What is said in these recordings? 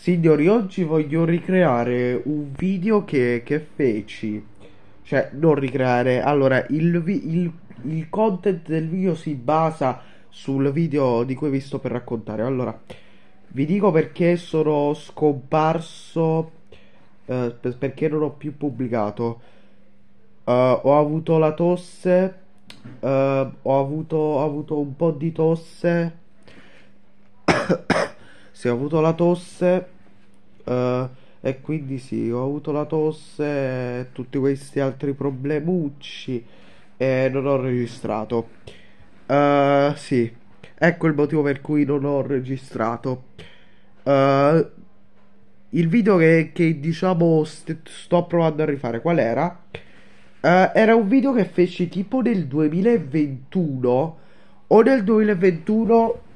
Signori, oggi voglio ricreare un video che, che feci. Cioè, non ricreare. Allora, il, il, il, content del video si basa sul video di cui vi sto per raccontare. Allora, vi dico perché sono scomparso. Eh, perché non ho più pubblicato. Uh, ho avuto la tosse. Uh, ho, avuto, ho avuto un po' di tosse se ho avuto la tosse eh, e quindi sì, ho avuto la tosse e tutti questi altri problemucci e non ho registrato. Uh, sì, ecco il motivo per cui non ho registrato. Uh, il video che, che diciamo st- sto provando a rifare, qual era? Uh, era un video che feci tipo nel 2021 o nel 2021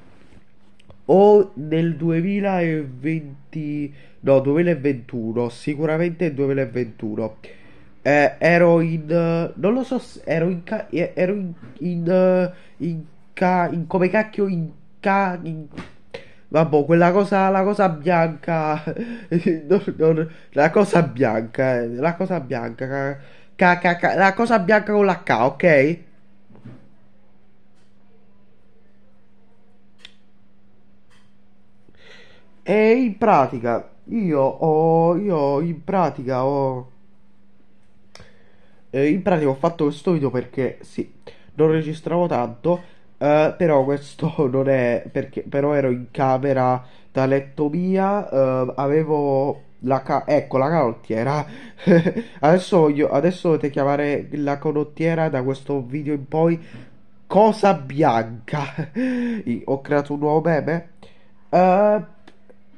o nel 2020 no 2021 sicuramente nel 2021 eh, ero in non lo so ero in eh, ero in in, eh, in, in come cacchio in, ca- in Vabbè, quella cosa, la cosa bianca, non, non, la cosa bianca, eh, la cosa bianca, ca, ca, ca, la cosa bianca con la K, ok? E in pratica, io ho, io in pratica ho, eh, in pratica ho fatto questo video perché sì, non registravo tanto, eh, però questo non è perché, però ero in camera da letto mia, eh, avevo la ca- ecco la canottiera adesso voglio adesso dovete chiamare la canottiera da questo video in poi cosa bianca ho creato un nuovo meme uh,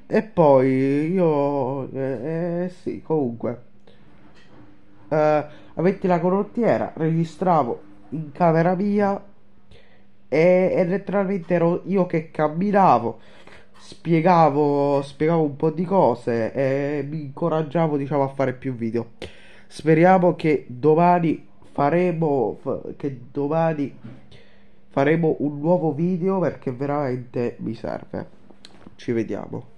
e poi io... Eh, eh sì, comunque. Eh, avetti la corrottiera, registravo in camera mia e, e letteralmente ero io che camminavo, spiegavo, spiegavo un po' di cose e mi incoraggiavo diciamo a fare più video. Speriamo che domani faremo, che domani faremo un nuovo video perché veramente mi serve. Ci vediamo.